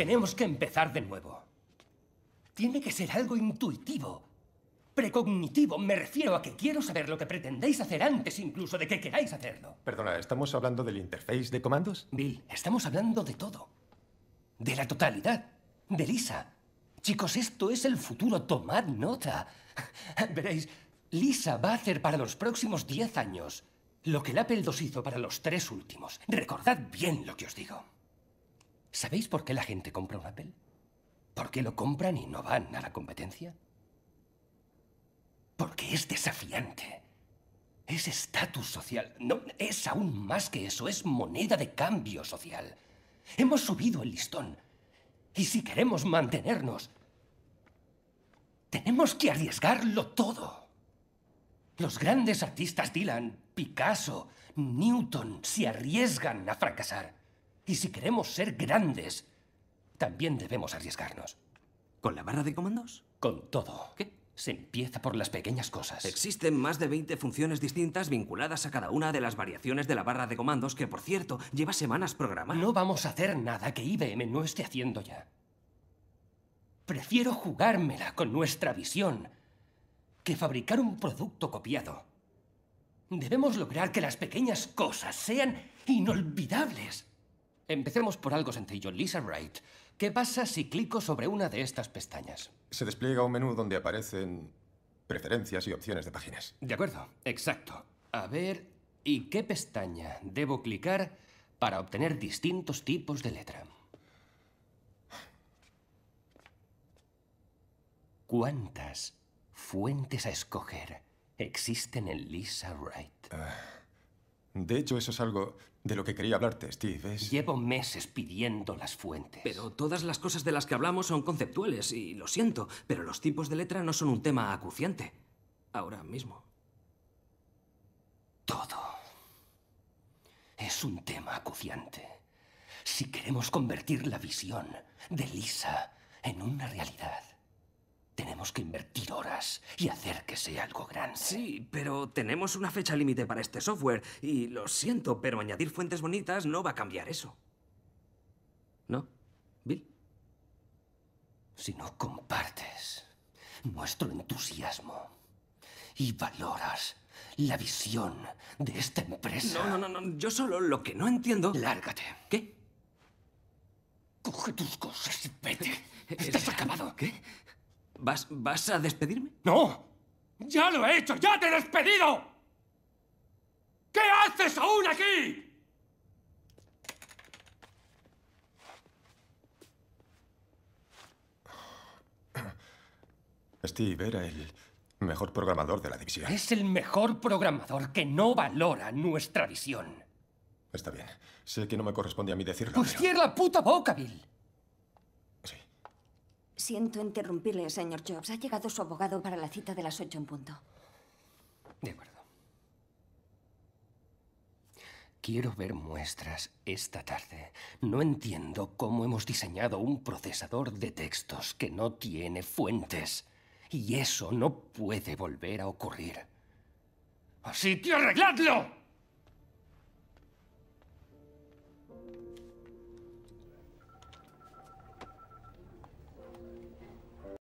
Tenemos que empezar de nuevo. Tiene que ser algo intuitivo. Precognitivo, me refiero a que quiero saber lo que pretendéis hacer antes incluso de que queráis hacerlo. Perdona, ¿estamos hablando del interface de comandos? Bill, estamos hablando de todo. De la totalidad. De Lisa. Chicos, esto es el futuro, tomad nota. Veréis, Lisa va a hacer para los próximos 10 años lo que el Apple II hizo para los tres últimos. Recordad bien lo que os digo. ¿Sabéis por qué la gente compra un Apple? qué lo compran y no van a la competencia? Porque es desafiante. Es estatus social. No, es aún más que eso, es moneda de cambio social. Hemos subido el listón. Y si queremos mantenernos, tenemos que arriesgarlo todo. Los grandes artistas Dylan, Picasso, Newton se arriesgan a fracasar. Y si queremos ser grandes, también debemos arriesgarnos. ¿Con la barra de comandos? Con todo. ¿Qué? Se empieza por las pequeñas cosas. Existen más de 20 funciones distintas vinculadas a cada una de las variaciones de la barra de comandos que, por cierto, lleva semanas programada. No vamos a hacer nada que IBM no esté haciendo ya. Prefiero jugármela con nuestra visión que fabricar un producto copiado. Debemos lograr que las pequeñas cosas sean inolvidables. Empecemos por algo sencillo. Lisa Wright, ¿qué pasa si clico sobre una de estas pestañas? Se despliega un menú donde aparecen preferencias y opciones de páginas. De acuerdo, exacto. A ver, ¿y qué pestaña debo clicar para obtener distintos tipos de letra? ¿Cuántas fuentes a escoger existen en Lisa Wright? Ah. De hecho, eso es algo de lo que quería hablarte, Steve. Llevo meses pidiendo las fuentes. Pero todas las cosas de las que hablamos son conceptuales, y lo siento, pero los tipos de letra no son un tema acuciante. Ahora mismo. Todo es un tema acuciante. Si queremos convertir la visión de Lisa en una realidad, tenemos que invertir horas y hacer que sea algo grande. Sí, pero tenemos una fecha límite para este software y lo siento, pero añadir fuentes bonitas no va a cambiar eso. ¿No, Bill? Si no compartes nuestro entusiasmo y valoras la visión de esta empresa... No, no, no, no. yo solo lo que no entiendo... Lárgate. ¿Qué? Coge tus cosas y vete. ¿Vas, a despedirme? ¡No! ¡Ya lo he hecho! ¡Ya te he despedido! ¿Qué haces aún aquí? Steve era el mejor programador de la división. Es el mejor programador que no valora nuestra visión. Está bien. Sé que no me corresponde a mí decirlo. Pues la puta boca, Bill. Siento interrumpirle, señor Jobs. Ha llegado su abogado para la cita de las ocho en punto. De acuerdo. Quiero ver muestras esta tarde. No entiendo cómo hemos diseñado un procesador de textos que no tiene fuentes. Y eso no puede volver a ocurrir. ¡Así que arregladlo!